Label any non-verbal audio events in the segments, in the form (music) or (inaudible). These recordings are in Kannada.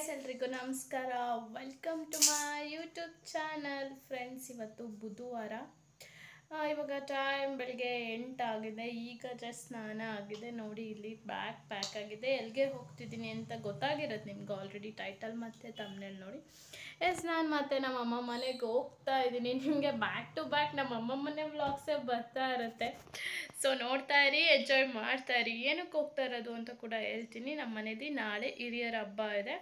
ಗೈಸ್ ಎಲ್ರಿಗೂ ನಮಸ್ಕಾರ welcome to my YouTube channel friends ಇವತ್ತು ಬುಧವಾರ ಇವಾಗ ಟೈಮ್ ಬೆಳಿಗ್ಗೆ ಎಂಟಾಗಿದೆ ಈಗ ಜಸ್ಟ್ ಸ್ನಾನ ಆಗಿದೆ ನೋಡಿ ಇಲ್ಲಿ ಬ್ಯಾಗ್ ಪ್ಯಾಕ್ ಆಗಿದೆ ಎಲ್ಲಿಗೆ ಹೋಗ್ತಿದ್ದೀನಿ ಅಂತ ಗೊತ್ತಾಗಿರೋದು ನಿಮ್ಗೆ ಆಲ್ರೆಡಿ ಟೈಟಲ್ ಮತ್ತು ತಮ್ಮನೇಲಿ ನೋಡಿ ಎಸ್ ನಾನು ಮತ್ತೆ ನಮ್ಮಮ್ಮ ಮನೆಗೆ ಹೋಗ್ತಾ ಇದ್ದೀನಿ ನಿಮಗೆ ಬ್ಯಾಕ್ ಟು ಬ್ಯಾಕ್ ನಮ್ಮಮ್ಮ ಮನೆ ವ್ಲಾಗ್ಸೇ ಬರ್ತಾ ಇರುತ್ತೆ ಸೊ ನೋಡ್ತಾ ಇರಿ ಎಂಜಾಯ್ ಮಾಡ್ತಾ ಇರಿ ಏನಕ್ಕೆ ಹೋಗ್ತಾ ಇರೋದು ಅಂತ ಕೂಡ ಹೇಳ್ತೀನಿ ನಮ್ಮ ಮನೇಲಿ ನಾಳೆ ಹಿರಿಯರ ಹಬ್ಬ ಇದೆ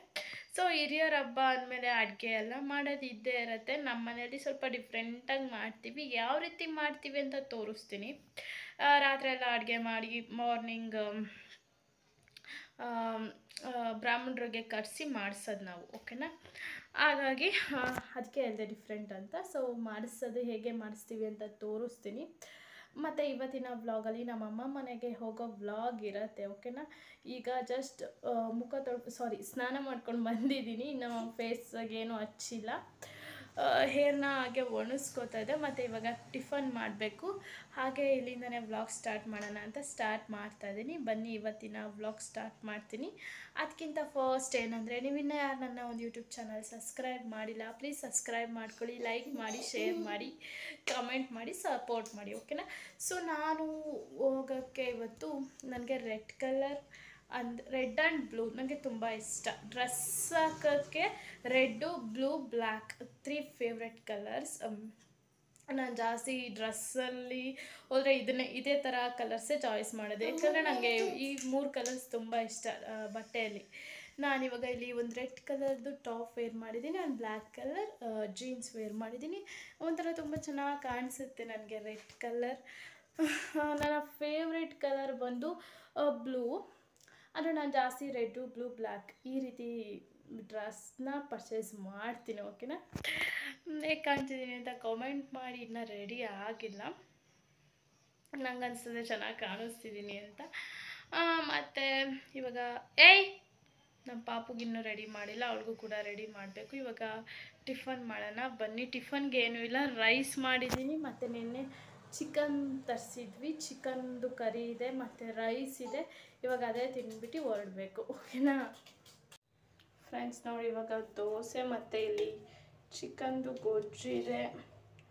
ಸೊ ಹಿರಿಯರ ಹಬ್ಬ ಅಂದಮೇಲೆ ಅಡುಗೆ ಎಲ್ಲ ಮಾಡೋದು ಇದ್ದೇ ಇರುತ್ತೆ ನಮ್ಮ ಮನೆಯಲ್ಲಿ ಸ್ವಲ್ಪ ಡಿಫ್ರೆಂಟಾಗಿ ಮಾಡ್ತೀವಿ ಯಾವ ರೀತಿ ಮಾಡ್ತೀವಿ ಅಂತ ತೋರಿಸ್ತೀನಿ ರಾತ್ರಿ ಎಲ್ಲ ಅಡುಗೆ ಮಾಡಿ ಮಾರ್ನಿಂಗ್ ಬ್ರಾಹ್ಮಣರಿಗೆ ಕರೆಸಿ ಮಾಡಿಸೋದು ನಾವು ಓಕೆನಾ ಹಾಗಾಗಿ ಅದಕ್ಕೆ ಇಲ್ಲದೆ ಡಿಫ್ರೆಂಟ್ ಅಂತ ಸೊ ಮಾಡಿಸೋದು ಹೇಗೆ ಮಾಡಿಸ್ತೀವಿ ಅಂತ ತೋರಿಸ್ತೀನಿ ಮತ್ತು ಇವತ್ತಿನ ವ್ಲಾಗಲ್ಲಿ ಅಮ್ಮ ಮನೆಗೆ ಹೋಗೋ ವ್ಲಾಗ್ ಇರುತ್ತೆ ಓಕೆನಾ ಈಗ ಜಸ್ಟ್ ಮುಖ ತೊಳ್ ಸಾರಿ ಸ್ನಾನ ಮಾಡ್ಕೊಂಡು ಬಂದಿದ್ದೀನಿ ಇನ್ನು ಫೇಸ್ಗೆ ಏನು ಹಚ್ಚಿಲ್ಲ ಹೇರ್ನ ಹಾಗೆ ಒಣಸ್ಕೋತಾ ಇದೆ ಮತ್ತು ಇವಾಗ ಟಿಫನ್ ಮಾಡಬೇಕು ಹಾಗೆ ಇಲ್ಲಿಂದನೇ ವ್ಲಾಗ್ ಸ್ಟಾರ್ಟ್ ಮಾಡೋಣ ಅಂತ ಸ್ಟಾರ್ಟ್ ಮಾಡ್ತಾ ಇದ್ದೀನಿ ಬನ್ನಿ ಇವತ್ತಿನ ವ್ಲಾಗ್ ಸ್ಟಾರ್ಟ್ ಮಾಡ್ತೀನಿ ಅದಕ್ಕಿಂತ ಫಸ್ಟ್ ಏನಂದರೆ ನೀವು ಇನ್ನೂ ಯಾರು ನನ್ನ ಒಂದು ಯೂಟ್ಯೂಬ್ ಚಾನಲ್ ಸಬ್ಸ್ಕ್ರೈಬ್ ಮಾಡಿಲ್ಲ ಪ್ಲೀಸ್ ಸಬ್ಸ್ಕ್ರೈಬ್ ಮಾಡ್ಕೊಳ್ಳಿ ಲೈಕ್ ಮಾಡಿ ಶೇರ್ ಮಾಡಿ ಕಮೆಂಟ್ ಮಾಡಿ ಸಪೋರ್ಟ್ ಮಾಡಿ ಓಕೆನಾ ಸೊ ನಾನು ಹೋಗೋಕ್ಕೆ ಇವತ್ತು ನನಗೆ ರೆಡ್ ಕಲರ್ ಅಂದ್ ರೆಡ್ ಆ್ಯಂಡ್ ಬ್ಲೂ ನನಗೆ ತುಂಬ ಇಷ್ಟ ಡ್ರೆಸ್ ಹಾಕೋಕ್ಕೆ red blue black three favourite colours ನಾನು ಜಾಸ್ತಿ ಡ್ರೆಸ್ಸಲ್ಲಿ ಹೋದರೆ ಇದನ್ನೇ ಇದೇ ಥರ ಕಲರ್ಸೇ ಚಾಯ್ಸ್ ಮಾಡೋದು ಯಾಕಂದರೆ ನನಗೆ ಈ ಮೂರು ಕಲರ್ಸ್ ತುಂಬ ಇಷ್ಟ ಬಟ್ಟೆಯಲ್ಲಿ ನಾನು ಇವಾಗ ಇಲ್ಲಿ ಒಂದು ರೆಡ್ ಕಲರ್ದು ಟಾಪ್ ವೇರ್ ಮಾಡಿದ್ದೀನಿ and black colour jeans wear ಮಾಡಿದ್ದೀನಿ ಒಂಥರ ತುಂಬ ಚೆನ್ನಾಗಿ ಕಾಣಿಸುತ್ತೆ ನನಗೆ ರೆಡ್ ಕಲರ್ (laughs) ನನ್ನ ಫೇವ್ರೆಟ್ ಕಲರ್ ಬಂದು ಬ್ಲೂ ಆದರೆ ನಾನು ಜಾಸ್ತಿ ರೆಡ್ಡು ಬ್ಲೂ ಬ್ಲ್ಯಾಕ್ ಈ ರೀತಿ ಡ್ರೆಸ್ನ ಪರ್ಚೇಸ್ ಮಾಡ್ತೀನಿ ಓಕೆನಾ ಹೇಗೆ ಕಾಣ್ತಿದ್ದೀನಿ ಅಂತ ಕಮೆಂಟ್ ಮಾಡಿ ಇನ್ನೂ ರೆಡಿ ಆಗಿಲ್ಲ ನಂಗೆ ಅನಿಸ್ತದೆ ಚೆನ್ನಾಗಿ ಕಾಣಿಸ್ತಿದ್ದೀನಿ ಅಂತ ಮತ್ತು ಇವಾಗ ಏಯ್ ನಮ್ಮ ಪಾಪುಗಿನ್ನೂ ರೆಡಿ ಮಾಡಿಲ್ಲ ಅವಳಿಗೂ ಕೂಡ ರೆಡಿ ಮಾಡಬೇಕು ಇವಾಗ ಟಿಫನ್ ಮಾಡೋಣ ಬನ್ನಿ ಟಿಫನ್ಗೆ ಏನೂ ಇಲ್ಲ ರೈಸ್ ಮಾಡಿದ್ದೀನಿ ಮತ್ತು ನಿನ್ನೆ ಚಿಕನ್ ತರಿಸಿದ್ವಿ ಚಿಕನ್ದು ಕರಿ ಇದೆ ಮತ್ತು ರೈಸ್ ಇದೆ ಇವಾಗ ಅದೇ ತಿಂದ್ಬಿಟ್ಟು ಹೊರಡಬೇಕು ಓಕೆನಾ ಫ್ರೆಂಡ್ಸ್ ನೋಡಿ ಇವಾಗ ದೋಸೆ ಮತ್ತು ಇಲ್ಲಿ ಚಿಕನ್ದು ಗೊಜ್ಜು ಇದೆ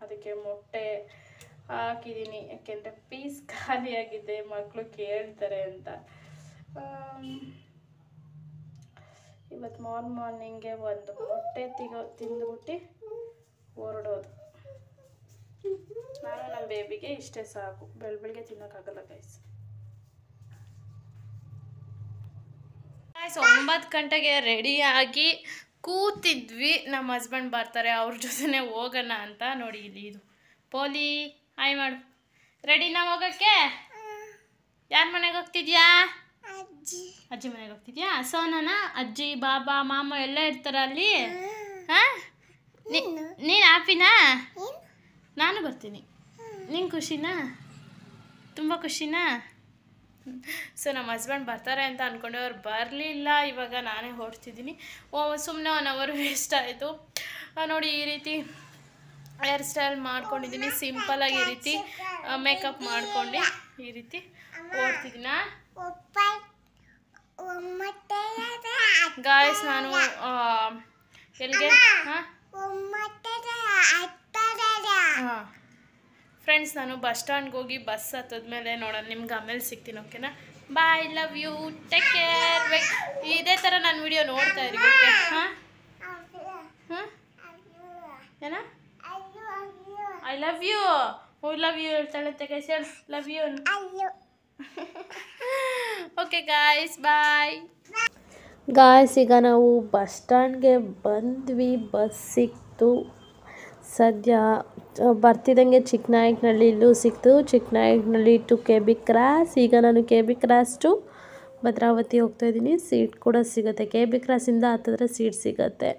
ಅದಕ್ಕೆ ಮೊಟ್ಟೆ ಹಾಕಿದ್ದೀನಿ ಯಾಕೆಂದರೆ ಪೀಸ್ ಖಾಲಿಯಾಗಿದೆ ಮಕ್ಕಳು ಕೇಳ್ತಾರೆ ಅಂತ ಇವತ್ತು ಮಾರ್ನ್ ಮಾರ್ನಿಂಗೆ ಒಂದು ಮೊಟ್ಟೆ ತಿಗೋ ತಿಂದ್ಬಿಟ್ಟು ಹೊರಡೋದು ನಾನು ನಮ್ಮ ಬೇಬಿಗೆ ಇಷ್ಟೇ ಸಾಕು ಬೆಳ್ ಬೆಳಗ್ಗೆ ತಿನ್ನೋಕ್ಕಾಗಲ್ಲ ಗೈಸ್ ಒಂಬತ್ತು ಗಂಟೆಗೆ ರೆಡಿಯಾಗಿ ಕೂತಿದ್ವಿ ನಮ್ಮ ಹಸ್ಬೆಂಡ್ ಬರ್ತಾರೆ ಅವ್ರ ಜೊತೆನೆ ಹೋಗೋಣ ಅಂತ ನೋಡಿ ಇಲ್ಲಿ ಇದು ಪೋಲಿ ಹಾಯ್ ಮಾಡು ರೆಡಿನಾ ಹೋಗಕ್ಕೆ ಯಾರ ಮನೆಗೆ ಹೋಗ್ತಿದ್ಯಾ ಅಜ್ಜಿ ಮನೆಗೆ ಹೋಗ್ತಿದ್ಯಾ ಸೋನನ ಅಜ್ಜಿ ಬಾಬಾ ಮಾಮ ಎಲ್ಲ ಇರ್ತಾರ ಅಲ್ಲಿ ಹಾ ನೀನು ಹ್ಯಾಪಿನಾ ನಾನು ಬರ್ತೀನಿ ನಿಂಗೆ ಖುಷಿನಾ ತುಂಬ ಖುಷಿನಾ ಸೊ ನಮ್ಮ ಹಸ್ಬೆಂಡ್ ಬರ್ತಾರೆ ಅಂತ ಅಂದ್ಕೊಂಡು ಅವ್ರು ಬರಲಿಲ್ಲ ಇವಾಗ ನಾನೇ ಹೊಡ್ತಿದ್ದೀನಿ ಓ ಸುಮ್ಮನೆ ಒನ್ ಅವರ್ ವೇಸ್ಟ್ ಆಯಿತು ನೋಡಿ ಈ ರೀತಿ ಹೇರ್ ಸ್ಟೈಲ್ ಮಾಡ್ಕೊಂಡಿದ್ದೀನಿ ಸಿಂಪಲಾಗಿ ಈ ರೀತಿ ಮೇಕಪ್ ಮಾಡ್ಕೊಂಡು ಈ ರೀತಿ ಓಡ್ತಿದ್ದೀನ ಗಾಯಸ್ ನಾನು ಎಲ್ಲಿಗೆ ಹಾಂ ಹಾಂ ಫ್ರೆಂಡ್ಸ್ ನಾನು ಬಸ್ ಸ್ಟ್ಯಾಂಡ್ಗೆ ಹೋಗಿ ಬಸ್ ಹತ್ತದ್ಮೇಲೆ ನೋಡೋಣ ನಿಮ್ಗೆ ಆಮೇಲೆ ಸಿಗ್ತೀನಿ ಓಕೆನಾ bye love you take care ಇದೇ ಥರ ನಾನು ವಿಡಿಯೋ ನೋಡ್ತಾ ಇರಿ ಓಕೆ ಹಾಂ ಹಾಂ ಏನ I love you oh love you ಹೇಳ್ತಾಳೆ ತೆಗೆಸರ್ love you okay guys bye guys ಈಗ ನಾವು ಬಸ್ ಸ್ಟ್ಯಾಂಡ್ಗೆ ಬಂದ್ವಿ ಬಸ್ ಸಿಕ್ತು ಸದ್ಯ ಬರ್ತಿದ್ದಂಗೆ ಚಿಕ್ಕನಾಯಕನಹಳ್ಳಿ ಇಲ್ಲೂ ಸಿಕ್ತು Chikkanayakanahalli to K B cross ಈಗ ನಾನು K B cross to Bhadravati ಹೋಗ್ತಾ ಇದ್ದೀನಿ ಸೀಟ್ ಕೂಡ ಸಿಗುತ್ತೆ ಕೆ ಬಿ ಕ್ರಾಸಿಂದ ಹತ್ತಿದ್ರೆ ಸೀಟ್ ಸಿಗುತ್ತೆ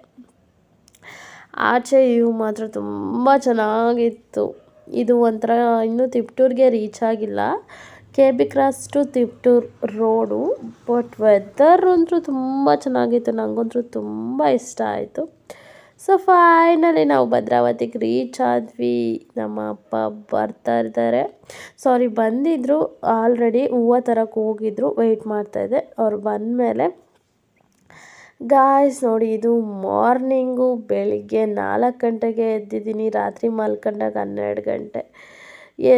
ಆಚೆ ಇವು ಮಾತ್ರ ತುಂಬ ಚೆನ್ನಾಗಿತ್ತು ಇದು ಒಂಥರ ಇನ್ನೂ ತಿಪ್ಟೂರಿಗೆ ರೀಚ್ ಆಗಿಲ್ಲ K B cross to Tiptur road but weather ಅಂತೂ ತುಂಬ ಚೆನ್ನಾಗಿತ್ತು ನನಗಂತೂ ತುಂಬ ಇಷ್ಟ ಆಯಿತು ಸೊ ಫೈನಲಿ ನಾವು ಭದ್ರಾವತಿಗೆ ರೀಚ್ ಆದ್ವಿ ನಮ್ಮ ಅಪ್ಪ ಬರ್ತಾ ಇದ್ದಾರೆ ಸಾರಿ ಬಂದಿದ್ದರು ಆಲ್ರೆಡಿ ಹೂವು ತರಕ್ಕೆ ಹೋಗಿದ್ರು ವೆಯ್ಟ್ ಮಾಡ್ತಾಯಿದ್ದೆ ಅವ್ರು ಬಂದಮೇಲೆ ಮೇಲೆ ಗಾಯ್ಸ್ ನೋಡಿ ಇದು ಮಾರ್ನಿಂಗು ಬೆಳಿಗ್ಗೆ ನಾಲ್ಕು ಗಂಟೆಗೆ ಎದ್ದಿದ್ದೀನಿ ರಾತ್ರಿ ಮಲ್ಕೊಂಡಾಗ ಹನ್ನೆರಡು ಗಂಟೆ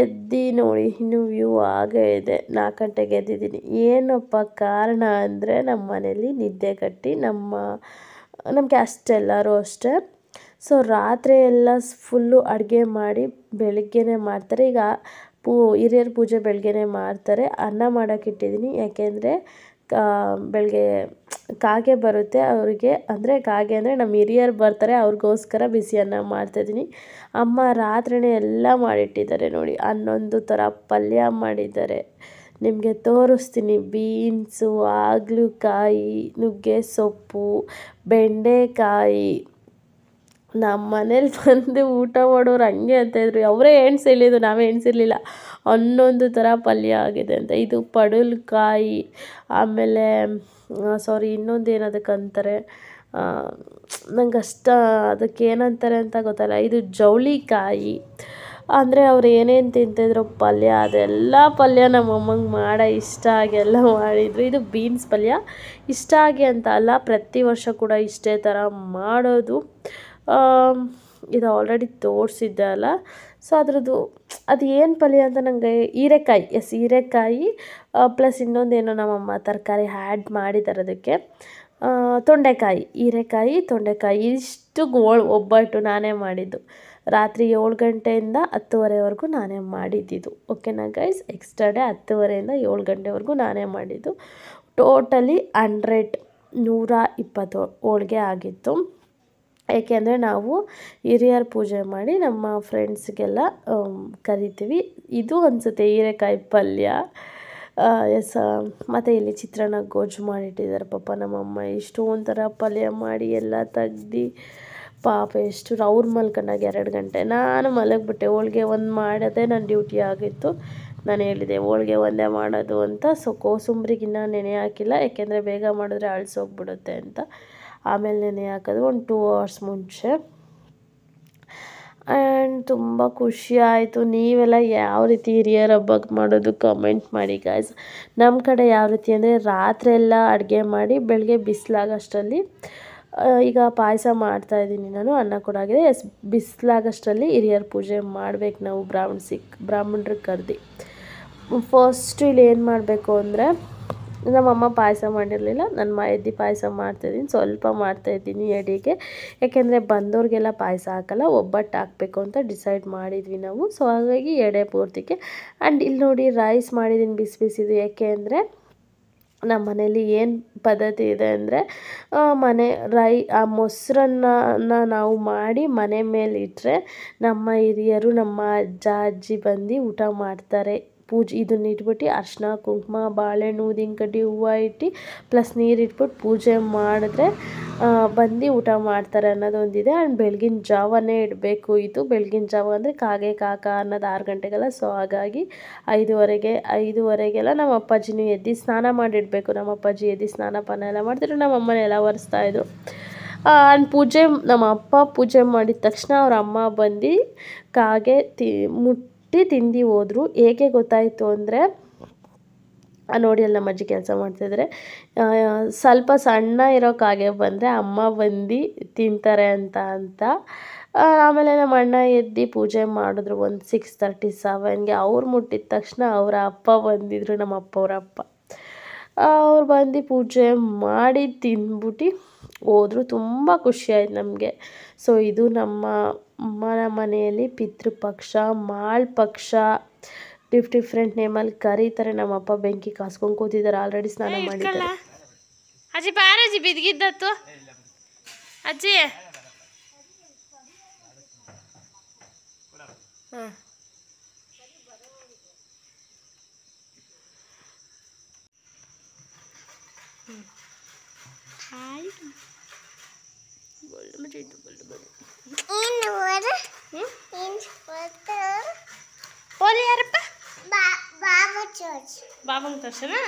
ಎದ್ದು ನೋಡಿ ಇನ್ನು ವ್ಯೂ ಆಗೇ ಇದೆ ನಾಲ್ಕು ಗಂಟೆಗೆ ಎದ್ದಿದ್ದೀನಿ ಏನಪ್ಪ ಕಾರಣ ಅಂದರೆ ನಮ್ಮ ಮನೇಲಿ ನಿದ್ದೆ ಕಟ್ಟಿ ನಮ್ಮ ನಮಗೆ ಅಷ್ಟೆಲ್ಲರೂ ಅಷ್ಟೇ ಸೊ ರಾತ್ರಿ ಎಲ್ಲ ಫುಲ್ಲು ಅಡುಗೆ ಮಾಡಿ ಬೆಳಗ್ಗೆನೇ ಮಾಡ್ತಾರೆ ಈಗ ಪೂ ಹಿರಿಯರ ಪೂಜೆ ಬೆಳಗ್ಗೆನೇ ಮಾಡ್ತಾರೆ ಅನ್ನ ಮಾಡೋಕೆ ಇಟ್ಟಿದ್ದೀನಿ ಯಾಕೆಂದರೆ ಬೆಳಗ್ಗೆ ಕಾಗೆ ಬರುತ್ತೆ ಅವ್ರಿಗೆ ಅಂದರೆ ಕಾಗೆ ಅಂದರೆ ನಮ್ಮ ಹಿರಿಯರು ಬರ್ತಾರೆ ಅವ್ರಿಗೋಸ್ಕರ ಬಿಸಿ ಅನ್ನ ಮಾಡ್ತಾಯಿದ್ದೀನಿ ಅಮ್ಮ ರಾತ್ರಿನೇ ಎಲ್ಲ ಮಾಡಿಟ್ಟಿದ್ದಾರೆ ನೋಡಿ ಹನ್ನೊಂದು ಥರ ಪಲ್ಯ ಮಾಡಿದ್ದಾರೆ ನಿಮಗೆ ತೋರಿಸ್ತೀನಿ ಬೀನ್ಸು ಹಾಗಲಕಾಯಿ ನುಗ್ಗೆ ಸೊಪ್ಪು ಬೆಂಡೆಕಾಯಿ ನಮ್ಮ ಮನೇಲಿ ಬಂದು ಊಟ ಮಾಡೋರು ಹಂಗೆ ಇದ್ರು ಅವರೇ ಎಣ್ಸಿಳಿದು ನಾವೇ ಹೆಣ್ಸಿರ್ಲಿಲ್ಲ ಹನ್ನೊಂದು ಥರ ಪಲ್ಯ ಆಗಿದೆ ಅಂತ ಇದು ಪಡಲ್ಕಾಯಿ ಆಮೇಲೆ ಸಾರಿ ಇನ್ನೊಂದು ಏನದಕ್ಕಂತಾರೆ ನಂಗೆ ಅಷ್ಟ ಅದಕ್ಕೆ ಏನಂತಾರೆ ಅಂತ ಗೊತ್ತಲ್ಲ ಇದು ಜವಳಿಕಾಯಿ ಅಂದರೆ ಅವ್ರು ಏನೇನು ತಿಂತಿದ್ರು ಪಲ್ಯ ಅದೆಲ್ಲ ಪಲ್ಯ ನಮ್ಮ ಅಮ್ಮಂಗೆ ಮಾಡೋ ಇಷ್ಟ ಆಗಿ ಎಲ್ಲ ಮಾಡಿದ್ರು ಇದು ಬೀನ್ಸ್ ಪಲ್ಯ ಇಷ್ಟ ಆಗಿ ಅಂತ ಅಲ್ಲ ಪ್ರತಿ ವರ್ಷ ಕೂಡ ಇಷ್ಟೇ ಥರ ಮಾಡೋದು ಇದು ಆಲ್ರೆಡಿ ತೋರಿಸಿದ್ದೆ ಅಲ್ಲ ಸೊ ಅದರದ್ದು ಅದು ಏನು ಪಲ್ಯ ಅಂತ ನನಗೆ ಹೀರೆಕಾಯಿ ಎಸ್ ಹೀರೆಕಾಯಿ ಪ್ಲಸ್ ಇನ್ನೊಂದು ಏನೋ ನಮ್ಮಮ್ಮ ತರಕಾರಿ ಆ್ಯಡ್ ಮಾಡಿದ್ದಾರೆ ಅದಕ್ಕೆ ತೊಂಡೆಕಾಯಿ ಹೀರೆಕಾಯಿ ತೊಂಡೆಕಾಯಿ ಇಷ್ಟು ಗೋಳು ಒಬ್ಬಟ್ಟು ನಾನೇ ಮಾಡಿದ್ದು ರಾತ್ರಿ ಏಳು ಗಂಟೆಯಿಂದ ಹತ್ತುವರೆವರೆಗೂ ನಾನೇ ಮಾಡಿದ್ದಿದ್ದು ಓಕೆನಾ ಗೈಸ್ ಎಕ್ಸ್ಟ್ರಾ ಡೇ ಹತ್ತುವರೆಯಿಂದ ಏಳು ಗಂಟೆವರೆಗೂ ನಾನೇ ಮಾಡಿದ್ದು ಟೋಟಲಿ ಹಂಡ್ರೆಡ್ ನೂರ ಇಪ್ಪತ್ತು ಹೋಳಿಗೆ ಆಗಿತ್ತು ಏಕೆಂದರೆ ನಾವು ಹಿರಿಯರ ಪೂಜೆ ಮಾಡಿ ನಮ್ಮ ಫ್ರೆಂಡ್ಸ್ಗೆಲ್ಲ ಕರಿತೀವಿ ಇದು ಅನಿಸುತ್ತೆ ಹೀರೆಕಾಯಿ ಪಲ್ಯ ಎಸ್ ಮತ್ತು ಇಲ್ಲಿ ಚಿತ್ರಾನ್ನ ಗೋಜು ಮಾಡಿಟ್ಟಿದ್ದಾರೆ ಪಾಪ ನಮ್ಮಮ್ಮ ಒಂಥರ ಪಲ್ಯ ಮಾಡಿ ಎಲ್ಲ ತೆಗ್ದು ಪಾಪ ಎಷ್ಟು ಅವ್ರು ಮಲ್ಕೊಂಡಾಗ ಎರಡು ಗಂಟೆ ನಾನು ಮಲಗಿಬಿಟ್ಟೆ ಹೋಳಿಗೆ ಒಂದು ಮಾಡೋದೇ ನನ್ನ ಡ್ಯೂಟಿ ಆಗಿತ್ತು ನಾನು ಹೇಳಿದೆ ಹೋಳಿಗೆ ಒಂದೇ ಮಾಡೋದು ಅಂತ ಸೊ ಕೋಸುಂಬ್ರಿಗಿನ್ನ ನೆನೆ ಹಾಕಿಲ್ಲ ಯಾಕೆಂದರೆ ಬೇಗ ಮಾಡಿದ್ರೆ ಅಳಿಸೋಗ್ಬಿಡುತ್ತೆ ಅಂತ ಆಮೇಲೆ ನೆನೆ ಹಾಕೋದು ಒಂದು ಟೂ ಅವರ್ಸ್ ಮುಂಚೆ ಆ್ಯಂಡ್ ತುಂಬ ಖುಷಿ ಆಯಿತು ನೀವೆಲ್ಲ ಯಾವ ರೀತಿ ಹಿರಿಯರ ಹಬ್ಬಕ್ಕೆ ಮಾಡೋದು ಕಮೆಂಟ್ ಮಾಡಿ ಗಾಯ್ಸ್ ನಮ್ಮ ಕಡೆ ಯಾವ ರೀತಿ ಅಂದರೆ ರಾತ್ರಿ ಎಲ್ಲ ಅಡುಗೆ ಮಾಡಿ ಬೆಳಗ್ಗೆ ಬಿಸಿಲಾಗಷ್ಟಲ್ಲಿ ಈಗ ಪಾಯಸ ಮಾಡ್ತಾಯಿದ್ದೀನಿ ನಾನು ಅನ್ನ ಕೂಡ ಆಗಿದೆ ಎಸ್ ಬಿಸಿಲಾಗಷ್ಟರಲ್ಲಿ ಹಿರಿಯರ ಪೂಜೆ ಮಾಡ್ಬೇಕು ನಾವು ಸಿಕ್ ಬ್ರಾಹ್ಮಣರಿಗೆ ಕರೆದಿ ಫಸ್ಟು ಇಲ್ಲಿ ಏನು ಮಾಡಬೇಕು ಅಂದರೆ ನಮ್ಮಮ್ಮ ಪಾಯಸ ಮಾಡಿರಲಿಲ್ಲ ನನ್ನ ಎದ್ದು ಪಾಯಸ ಮಾಡ್ತಾಯಿದ್ದೀನಿ ಸ್ವಲ್ಪ ಮಾಡ್ತಾಯಿದ್ದೀನಿ ಎಡಿಗೆ ಯಾಕೆಂದರೆ ಬಂದವ್ರಿಗೆಲ್ಲ ಪಾಯಸ ಹಾಕಲ್ಲ ಒಬ್ಬಟ್ಟು ಹಾಕಬೇಕು ಅಂತ ಡಿಸೈಡ್ ಮಾಡಿದ್ವಿ ನಾವು ಸೊ ಹಾಗಾಗಿ ಎಡೆ ಪೂರ್ತಿಗೆ ಆ್ಯಂಡ್ ಇಲ್ಲಿ ನೋಡಿ ರೈಸ್ ಮಾಡಿದ್ದೀನಿ ಬಿಸಿ ಬಿಸಿದು ಯಾಕೆ ಅಂದರೆ ನಮ್ಮ ಮನೇಲಿ ಏನು ಪದ್ಧತಿ ಇದೆ ಅಂದರೆ ಮನೆ ರೈ ಆ ಮೊಸರನ್ನ ನಾವು ಮಾಡಿ ಮನೆ ಮೇಲಿಟ್ಟರೆ ನಮ್ಮ ಹಿರಿಯರು ನಮ್ಮ ಅಜ್ಜ ಅಜ್ಜಿ ಬಂದು ಊಟ ಮಾಡ್ತಾರೆ ಪೂಜೆ ಇದನ್ನ ಇಟ್ಬಿಟ್ಟು ಅರ್ಶಿನ ಕುಂಕುಮ ಬಾಳೆಹಣ್ಣು ಊದಿನ ಕಡ್ಡಿ ಹೂವು ಇಟ್ಟು ಪ್ಲಸ್ ನೀರು ಪೂಜೆ ಮಾಡಿದ್ರೆ ಬಂದು ಊಟ ಮಾಡ್ತಾರೆ ಅನ್ನೋದೊಂದಿದೆ ಆ್ಯಂಡ್ ಬೆಳಗಿನ ಜಾವನೇ ಇಡಬೇಕು ಇದು ಬೆಳಗಿನ ಜಾವ ಅಂದರೆ ಕಾಗೆ ಕಾಕ ಅನ್ನೋದು ಆರು ಗಂಟೆಗೆಲ್ಲ ಸೊ ಹಾಗಾಗಿ ಐದುವರೆಗೆ ಐದುವರೆಗೆಲ್ಲ ನಮ್ಮ ಅಪ್ಪಾಜಿನೂ ಎದ್ದು ಸ್ನಾನ ಮಾಡಿಡಬೇಕು ನಮ್ಮ ಅಪ್ಪಾಜಿ ಎದ್ದು ಸ್ನಾನ ಪಾನ ಎಲ್ಲ ಮಾಡಿದ್ರೆ ನಮ್ಮ ಎಲ್ಲ ಎಲ್ಲ ಒರೆಸ್ತಾಯಿದ್ರು ಆ್ಯಂಡ್ ಪೂಜೆ ನಮ್ಮ ಅಪ್ಪ ಪೂಜೆ ಮಾಡಿದ ತಕ್ಷಣ ಅವ್ರ ಅಮ್ಮ ಬಂದು ಕಾಗೆ ತಿ ಮುಟ್ ಹುಟ್ಟಿ ತಿಂದು ಹೋದರು ಹೇಗೆ ಗೊತ್ತಾಯಿತು ಅಂದರೆ ನೋಡಿ ಅಲ್ಲಿ ನಮ್ಮಜ್ಜಿ ಕೆಲಸ ಮಾಡ್ತಿದ್ರೆ ಸ್ವಲ್ಪ ಸಣ್ಣ ಇರೋಕ್ಕಾಗೆ ಬಂದರೆ ಅಮ್ಮ ಬಂದು ತಿಂತಾರೆ ಅಂತ ಅಂತ ಆಮೇಲೆ ನಮ್ಮ ಅಣ್ಣ ಎದ್ದು ಪೂಜೆ ಮಾಡಿದ್ರು ಒಂದು ಸಿಕ್ಸ್ ತರ್ಟಿ ಸೆವೆನ್ಗೆ ಅವ್ರು ಮುಟ್ಟಿದ ತಕ್ಷಣ ಅವರ ಅಪ್ಪ ಬಂದಿದ್ರು ನಮ್ಮ ಅಪ್ಪವ್ರ ಅಪ್ಪ ಅವ್ರು ಬಂದು ಪೂಜೆ ಮಾಡಿ ತಿಂದ್ಬಿಟ್ಟು ಹೋದರು ತುಂಬ ಖುಷಿಯಾಯ್ತು ನಮಗೆ ಸೊ ಇದು ನಮ್ಮ ಮನ ಮನೆಯಲ್ಲಿ ಪಿತೃಪಕ್ಷ ಮಾಳ್ ಪಕ್ಷ ಡಿಫ್ ಡಿಫ್ರೆಂಟ್ ನೇಮಲ್ಲಿ ಕರೀತಾರೆ ಅಪ್ಪ ಬೆಂಕಿ ಕಾಸ್ಕೊಂಡು ಕೂತಿದ್ದಾರೆ ಆಲ್ರೆಡಿ ಸ್ನಾನ ಮಾಡಿದ್ದಾರೆ ಅಜ್ಜಿ ಬಾರಜ್ಜಿ ಬಿದ್ದಿದ್ದತ್ತು ಅಜ್ಜಿ ಹಾಂ ಹಾಯ್ బాబం తోసేనా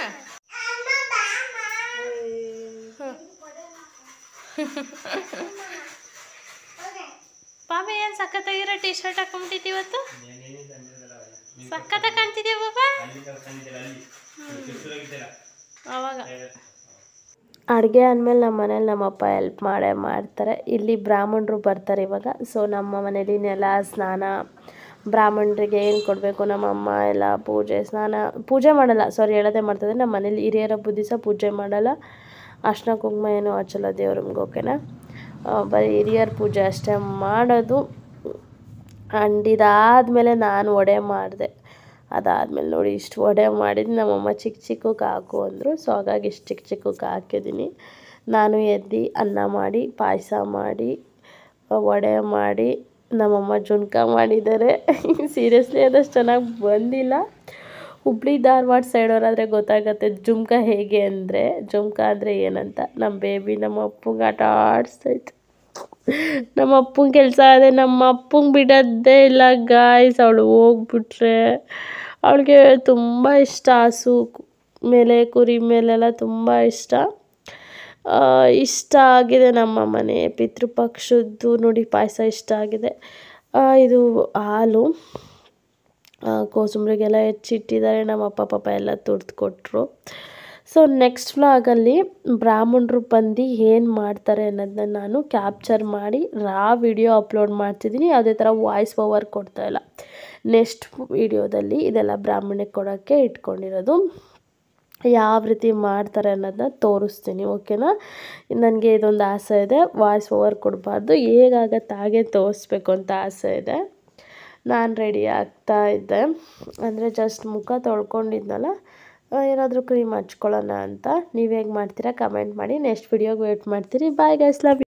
ಪಾಪ ಏನು ಸಖತ್ತಾಗಿರೋ ಟೀ ಶರ್ಟ್ ಹಾಕೊಂಡ್ಬಿಟ್ಟಿದ್ದೆ ಇವತ್ತು ಸಖತ್ತ ಕಾಣ್ತಿದ್ಯಾ ಬಾಬಾ ಅವಾಗ ಅಡುಗೆ ಅಂದಮೇಲೆ ನಮ್ಮ ಮನೇಲಿ ನಮ್ಮಪ್ಪ ಹೆಲ್ಪ್ ಮಾಡೇ ಮಾಡ್ತಾರೆ ಇಲ್ಲಿ ಬ್ರಾಹ್ಮಣರು ಬರ್ತಾರೆ ಇವಾಗ ಸೊ ನಮ್ಮ ಮನೇಲಿ ನೆಲ ಸ್ನಾನ ಬ್ರಾಹ್ಮಣರಿಗೆ ಏನು ಕೊಡಬೇಕು ನಮ್ಮ ಅಮ್ಮ ಎಲ್ಲ ಪೂಜೆ ಸ್ನಾನ ಪೂಜೆ ಮಾಡಲ್ಲ ಸಾರಿ ಹೇಳೋದೆ ಮಾಡ್ತದೆ ನಮ್ಮ ಮನೇಲಿ ಹಿರಿಯರ ಬುದ್ಧಿಸ ಪೂಜೆ ಮಾಡಲ್ಲ ಅರ್ಶಿನ ಕುಂಕುಮ ಏನು ಹಚ್ಚಲ್ಲ ದೇವ್ರ ಓಕೆನಾ ಬರೀ ಹಿರಿಯರ ಪೂಜೆ ಅಷ್ಟೇ ಮಾಡೋದು ಅಂಡ್ ಇದಾದಮೇಲೆ ನಾನು ಒಡೆ ಮಾಡಿದೆ ಅದಾದಮೇಲೆ ನೋಡಿ ಇಷ್ಟು ಒಡೆ ಮಾಡಿದ್ದು ನಮ್ಮಮ್ಮ ಚಿಕ್ಕ ಚಿಕ್ಕಕ್ಕೆ ಹಾಕು ಅಂದರು ಸೊ ಹಾಗಾಗಿ ಇಷ್ಟು ಚಿಕ್ಕ ಚಿಕ್ಕಕ್ಕೆ ಹಾಕಿದ್ದೀನಿ ನಾನು ಎದ್ದು ಅನ್ನ ಮಾಡಿ ಪಾಯಸ ಮಾಡಿ ವಡೆ ಮಾಡಿ ನಮ್ಮಮ್ಮ ಜುಣ್ಕ ಮಾಡಿದ್ದಾರೆ ಸೀರಿಯಸ್ಲಿ ಅದಷ್ಟು ಚೆನ್ನಾಗಿ ಬಂದಿಲ್ಲ ಹುಬ್ಳಿ ಧಾರವಾಡ ಸೈಡವರಾದರೆ ಗೊತ್ತಾಗತ್ತೆ ಜುಮ್ಕ ಹೇಗೆ ಅಂದರೆ ಜುಮ್ಕ ಅಂದರೆ ಏನಂತ ನಮ್ಮ ಬೇಬಿ ನಮ್ಮ ಅಪ್ಪಂಗೆ ಆಟ ಆಡಿಸ್ತೈತೆ ನಮ್ಮ ಅಪ್ಪಂಗೆ ಕೆಲಸ ಆದರೆ ನಮ್ಮ ಅಪ್ಪಂಗೆ ಬಿಡೋದೇ ಇಲ್ಲ ಗಾಯ್ಸ್ ಅವಳು ಹೋಗ್ಬಿಟ್ರೆ ಅವಳಿಗೆ ತುಂಬ ಇಷ್ಟ ಹಸು ಮೇಲೆ ಕುರಿ ಮೇಲೆಲ್ಲ ತುಂಬ ಇಷ್ಟ ಇಷ್ಟ ಆಗಿದೆ ನಮ್ಮ ಮನೆ ಪಿತೃಪಕ್ಷದ್ದು ನೋಡಿ ಪಾಯಸ ಇಷ್ಟ ಆಗಿದೆ ಇದು ಹಾಲು ಕೋಸಂಬರಿಗೆಲ್ಲ ಹೆಚ್ಚಿಟ್ಟಿದ್ದಾರೆ ನಮ್ಮ ಅಪ್ಪ ಪಾಪ ಎಲ್ಲ ತುರ್ದು ಕೊಟ್ಟರು ಸೊ ನೆಕ್ಸ್ಟ್ ಫ್ಲಾಗಲ್ಲಿ ಬ್ರಾಹ್ಮಣರು ಬಂದು ಏನು ಮಾಡ್ತಾರೆ ಅನ್ನೋದನ್ನ ನಾನು ಕ್ಯಾಪ್ಚರ್ ಮಾಡಿ ರಾ ವಿಡಿಯೋ ಅಪ್ಲೋಡ್ ಮಾಡ್ತಿದ್ದೀನಿ ಯಾವುದೇ ಥರ ವಾಯ್ಸ್ ಓವರ್ ಕೊಡ್ತಾಯಿಲ್ಲ ನೆಕ್ಸ್ಟ್ ವಿಡಿಯೋದಲ್ಲಿ ಇದೆಲ್ಲ ಬ್ರಾಹ್ಮಣಕ್ಕೆ ಕೊಡೋಕ್ಕೆ ಇಟ್ಕೊಂಡಿರೋದು ಯಾವ ರೀತಿ ಮಾಡ್ತಾರೆ ಅನ್ನೋದನ್ನ ತೋರಿಸ್ತೀನಿ ಓಕೆನಾ ನನಗೆ ಇದೊಂದು ಆಸೆ ಇದೆ ವಾಯ್ಸ್ ಓವರ್ ಕೊಡಬಾರ್ದು ಹೇಗಾಗತ್ತೆ ಹಾಗೆ ತೋರಿಸ್ಬೇಕು ಅಂತ ಆಸೆ ಇದೆ ನಾನು ರೆಡಿ ಆಗ್ತಾ ಇದ್ದೆ ಅಂದರೆ ಜಸ್ಟ್ ಮುಖ ತೊಳ್ಕೊಂಡಿದ್ನಲ್ಲ ಏನಾದರೂ ಕ್ರೀಮ್ ಹಚ್ಕೊಳ್ಳೋಣ ಅಂತ ನೀವು ಹೇಗೆ ಮಾಡ್ತೀರಾ ಕಮೆಂಟ್ ಮಾಡಿ ನೆಕ್ಸ್ಟ್ ವಿಡಿಯೋಗೆ ವೇಟ್ ಮಾಡ್ತೀರಿ ಬಾಯ್ ಗೈಸ್ ಲವ್